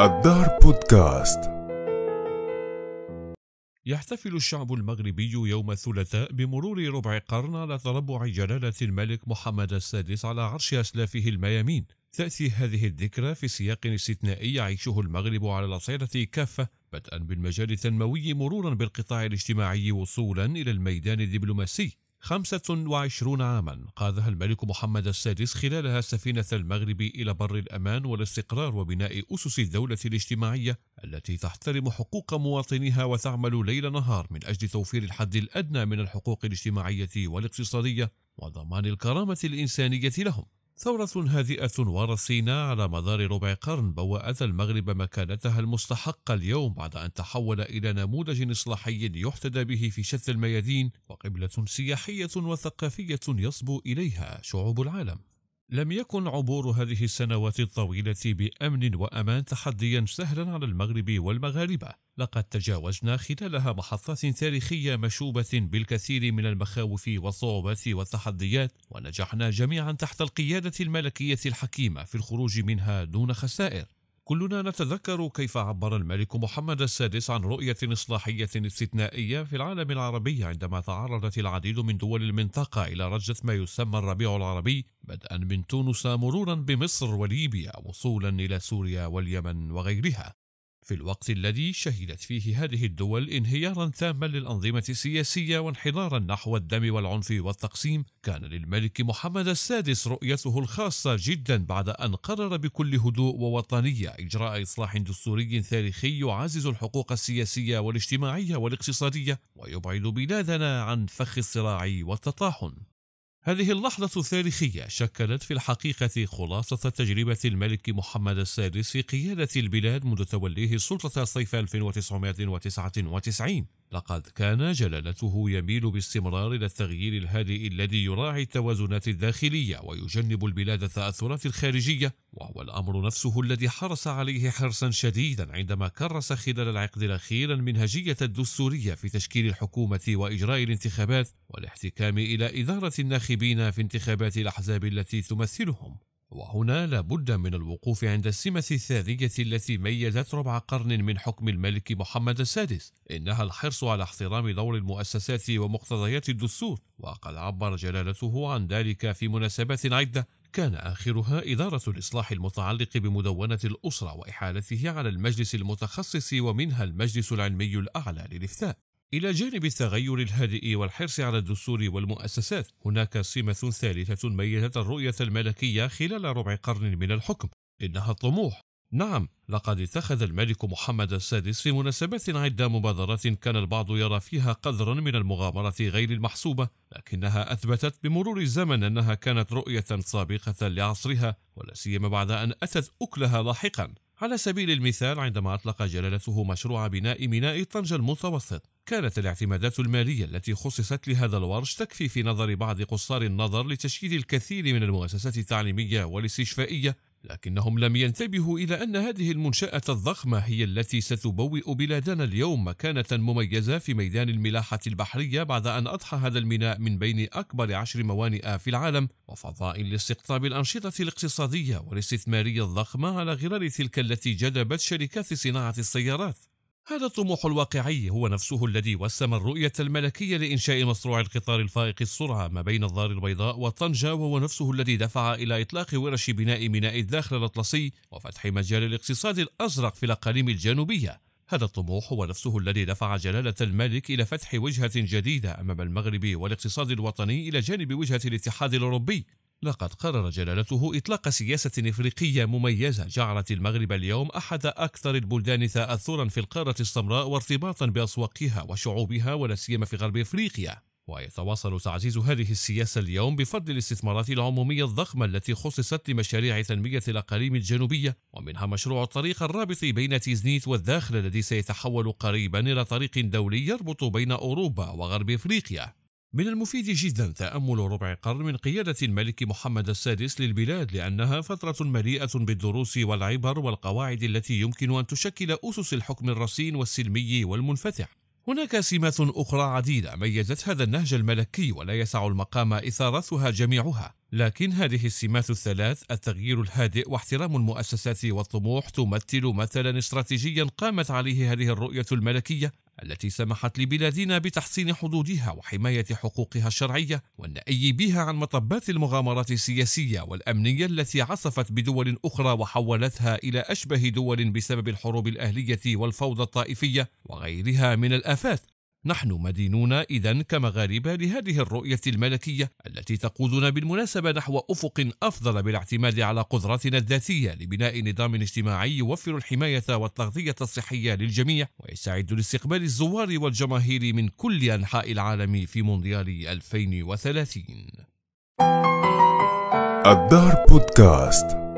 الدار بودكاست يحتفل الشعب المغربي يوم الثلاثاء بمرور ربع قرن على تربع جلالة الملك محمد السادس على عرش أسلافه الميامين تأتي هذه الذكرى في سياق استثنائي يعيشه المغرب على الأصعدة كافة بدءا بالمجال التنموي مرورا بالقطاع الاجتماعي وصولا إلى الميدان الدبلوماسي 25 عاما قادها الملك محمد السادس خلالها سفينة المغرب إلى بر الأمان والاستقرار وبناء أسس الدولة الاجتماعية التي تحترم حقوق مواطنيها وتعمل ليل نهار من أجل توفير الحد الأدنى من الحقوق الاجتماعية والاقتصادية وضمان الكرامة الإنسانية لهم ثورة هادئة ورصينة على مدار ربع قرن بوأت المغرب مكانتها المستحقة اليوم بعد أن تحول إلى نموذج إصلاحي يحتذى به في شتى الميادين وقبلة سياحية وثقافية يصبو إليها شعوب العالم. لم يكن عبور هذه السنوات الطويلة بأمن وأمان تحديا سهلا على المغرب والمغاربة لقد تجاوزنا خلالها محطات تاريخية مشوبة بالكثير من المخاوف والصعوبات والتحديات ونجحنا جميعا تحت القيادة الملكية الحكيمة في الخروج منها دون خسائر كلنا نتذكر كيف عبر الملك محمد السادس عن رؤية إصلاحية استثنائية في العالم العربي عندما تعرضت العديد من دول المنطقة إلى رجة ما يسمى الربيع العربي بدءا من تونس مرورا بمصر وليبيا وصولا إلى سوريا واليمن وغيرها في الوقت الذي شهدت فيه هذه الدول انهيارا تاما للأنظمة السياسية وانحدارا نحو الدم والعنف والتقسيم كان للملك محمد السادس رؤيته الخاصة جدا بعد أن قرر بكل هدوء ووطنية إجراء إصلاح دستوري تاريخي يعزز الحقوق السياسية والاجتماعية والاقتصادية ويبعد بلادنا عن فخ الصراع والتطاحن هذه اللحظة التاريخية شكلت في الحقيقة خلاصة تجربة الملك محمد السادس في قيادة البلاد منذ توليه السلطة صيف 1999 لقد كان جلالته يميل باستمرار إلى التغيير الهادئ الذي يراعي التوازنات الداخلية ويجنب البلاد التأثرات الخارجية وهو الأمر نفسه الذي حرص عليه حرصا شديدا عندما كرس خلال العقد الأخير المنهجية الدستورية في تشكيل الحكومة وإجراء الانتخابات والاحتكام إلى إدارة الناخبين في انتخابات الأحزاب التي تمثلهم وهنا لابد من الوقوف عند السمة الثالثة التي ميزت ربع قرن من حكم الملك محمد السادس إنها الحرص على احترام دور المؤسسات ومقتضيات الدستور وقد عبر جلالته عن ذلك في مناسبات عدة كان آخرها إدارة الإصلاح المتعلق بمدونة الأسرة وإحالته على المجلس المتخصص ومنها المجلس العلمي الأعلى للإفتاء إلى جانب التغير الهادئ والحرص على الدستور والمؤسسات، هناك سمة ثالثة ميزت الرؤية الملكية خلال ربع قرن من الحكم، إنها الطموح. نعم، لقد اتخذ الملك محمد السادس في مناسبات عدة مبادرات كان البعض يرى فيها قدرا من المغامرة غير المحسوبة، لكنها أثبتت بمرور الزمن أنها كانت رؤية سابقة لعصرها، ولا سيما بعد أن أتت أكلها لاحقا. على سبيل المثال عندما أطلق جلالته مشروع بناء ميناء طنجة المتوسط كانت الاعتمادات المالية التي خصصت لهذا الورش تكفي في نظر بعض قصار النظر لتشكيل الكثير من المؤسسات التعليمية والاستشفائية لكنهم لم ينتبهوا إلى أن هذه المنشأة الضخمة هي التي ستبوئ بلادنا اليوم مكانة مميزة في ميدان الملاحة البحرية بعد أن أضحى هذا الميناء من بين أكبر عشر موانئ في العالم وفضاء لاستقطاب الأنشطة الاقتصادية والاستثمارية الضخمة على غرار تلك التي جذبت شركات صناعة السيارات هذا الطموح الواقعي هو نفسه الذي وسم الرؤية الملكية لإنشاء مشروع القطار الفائق السرعة ما بين الدار البيضاء وطنجة وهو نفسه الذي دفع إلى إطلاق ورش بناء ميناء الداخل الأطلسي وفتح مجال الاقتصاد الأزرق في الأقاليم الجنوبية هذا الطموح هو نفسه الذي دفع جلالة الملك إلى فتح وجهة جديدة أمام المغرب والاقتصاد الوطني إلى جانب وجهة الاتحاد الأوروبي لقد قرر جلالته إطلاق سياسة إفريقية مميزة جعلت المغرب اليوم أحد أكثر البلدان تأثرا في القارة السمراء وارتباطا بأسواقها وشعوبها ولا سيما في غرب إفريقيا ويتواصل تعزيز هذه السياسة اليوم بفضل الاستثمارات العمومية الضخمة التي خصصت لمشاريع تنمية الأقاليم الجنوبية ومنها مشروع الطريق الرابط بين تيزنيت والداخل الذي سيتحول قريبا إلى طريق دولي يربط بين أوروبا وغرب إفريقيا من المفيد جدا تأمل ربع قرن من قيادة الملك محمد السادس للبلاد لأنها فترة مليئة بالدروس والعبر والقواعد التي يمكن أن تشكل أسس الحكم الرصين والسلمي والمنفتح. هناك سمات أخرى عديدة ميزت هذا النهج الملكي ولا يسع المقام إثارتها جميعها، لكن هذه السمات الثلاث التغيير الهادئ واحترام المؤسسات والطموح تمثل مثلا استراتيجيا قامت عليه هذه الرؤية الملكية التي سمحت لبلادنا بتحسين حدودها وحماية حقوقها الشرعية والنأي بها عن مطبات المغامرات السياسية والأمنية التي عصفت بدول أخرى وحولتها إلى أشبه دول بسبب الحروب الأهلية والفوضى الطائفية وغيرها من الآفات نحن مدينون إذا كمغاربة لهذه الرؤية الملكية التي تقودنا بالمناسبة نحو أفق أفضل بالاعتماد على قدراتنا الذاتية لبناء نظام اجتماعي يوفر الحماية والتغذية الصحية للجميع ويساعد لاستقبال الزوار والجماهير من كل أنحاء العالم في مونديال 2030 الدار بودكاست